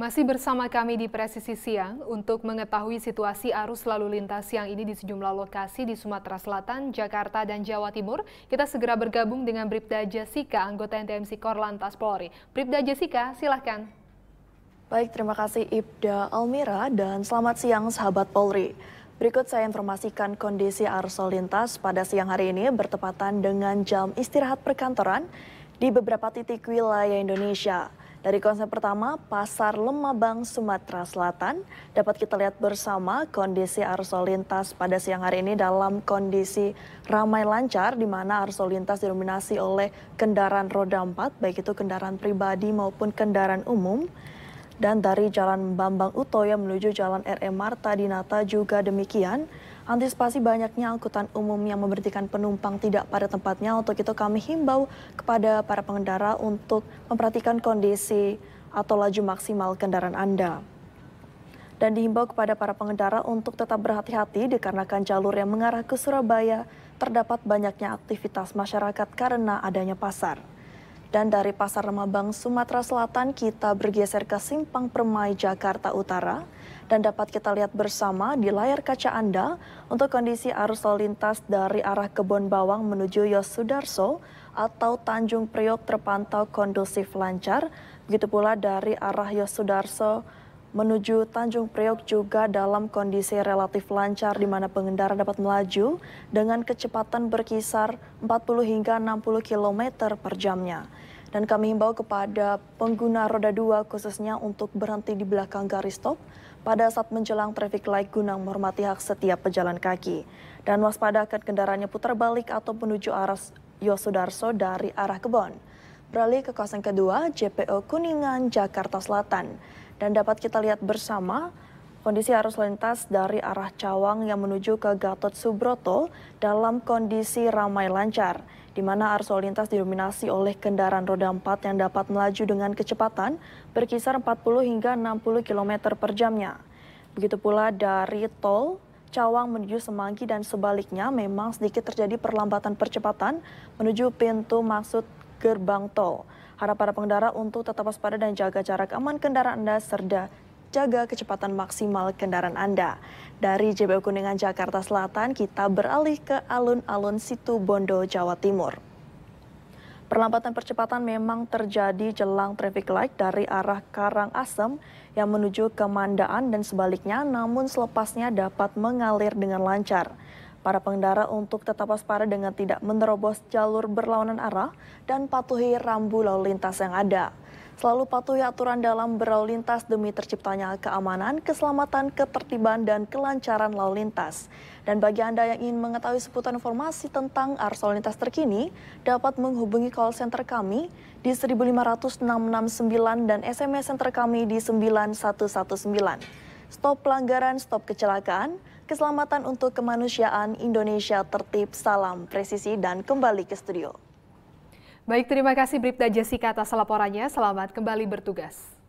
Masih bersama kami di Presisi Siang untuk mengetahui situasi arus lalu lintas siang ini di sejumlah lokasi di Sumatera Selatan, Jakarta, dan Jawa Timur. Kita segera bergabung dengan Bripda Jessica, anggota NTMC Korlantas Polri. Bripda Jessica, silahkan. Baik, terima kasih Ibda Almira dan selamat siang sahabat Polri. Berikut saya informasikan kondisi arus lalu lintas pada siang hari ini bertepatan dengan jam istirahat perkantoran di beberapa titik wilayah Indonesia. Dari konsep pertama, Pasar Lemabang, Sumatera Selatan, dapat kita lihat bersama kondisi arus lalu lintas pada siang hari ini dalam kondisi ramai lancar, di mana arus lalu lintas didominasi oleh kendaraan roda 4, baik itu kendaraan pribadi maupun kendaraan umum. Dan dari Jalan Bambang Utoya menuju Jalan RM Marta Dinata juga demikian. Antisipasi banyaknya angkutan umum yang memberhentikan penumpang tidak pada tempatnya, untuk itu kami himbau kepada para pengendara untuk memperhatikan kondisi atau laju maksimal kendaraan Anda. Dan dihimbau kepada para pengendara untuk tetap berhati-hati dikarenakan jalur yang mengarah ke Surabaya terdapat banyaknya aktivitas masyarakat karena adanya pasar. Dan dari Pasar Remabang, Sumatera Selatan, kita bergeser ke Simpang Permai, Jakarta Utara. Dan dapat kita lihat bersama di layar kaca Anda untuk kondisi arus lalu lintas dari arah Kebon Bawang menuju Yosudarso atau Tanjung Priok terpantau kondusif lancar. Begitu pula dari arah Yosudarso menuju Tanjung Priok juga dalam kondisi relatif lancar di mana pengendara dapat melaju dengan kecepatan berkisar 40 hingga 60 km per jamnya. Dan kami himbau kepada pengguna roda dua khususnya untuk berhenti di belakang garis stop pada saat menjelang traffic light guna menghormati hak setiap pejalan kaki. Dan waspada kendaraannya putar balik atau menuju arah Yosudarso dari arah Kebon beralih ke kawasan kedua JPO Kuningan, Jakarta Selatan. Dan dapat kita lihat bersama kondisi arus lintas dari arah Cawang yang menuju ke Gatot Subroto dalam kondisi ramai lancar di mana arus lalu lintas didominasi oleh kendaraan roda 4 yang dapat melaju dengan kecepatan berkisar 40 hingga 60 km per jamnya. Begitu pula dari tol Cawang menuju Semanggi dan sebaliknya memang sedikit terjadi perlambatan percepatan menuju pintu maksud gerbang tol. Harap para pengendara untuk tetap waspada dan jaga jarak aman kendaraan Anda serta jaga kecepatan maksimal kendaraan Anda. Dari JBU Kuningan, Jakarta Selatan, kita beralih ke alun-alun Situ Bondo, Jawa Timur. Perlambatan percepatan memang terjadi jelang traffic light dari arah Karang Asem yang menuju ke Mandaan dan sebaliknya, namun selepasnya dapat mengalir dengan lancar para pengendara untuk tetap waspada dengan tidak menerobos jalur berlawanan arah dan patuhi rambu lalu lintas yang ada. Selalu patuhi aturan dalam berlalu lintas demi terciptanya keamanan, keselamatan, ketertiban, dan kelancaran lalu lintas. Dan bagi Anda yang ingin mengetahui seputar informasi tentang arus lalu lintas terkini, dapat menghubungi call center kami di 15669 dan SMS center kami di 9119. Stop pelanggaran, stop kecelakaan, Keselamatan untuk kemanusiaan Indonesia tertib, salam presisi, dan kembali ke studio. Baik, terima kasih Bribda Jessica atas laporannya. Selamat kembali bertugas.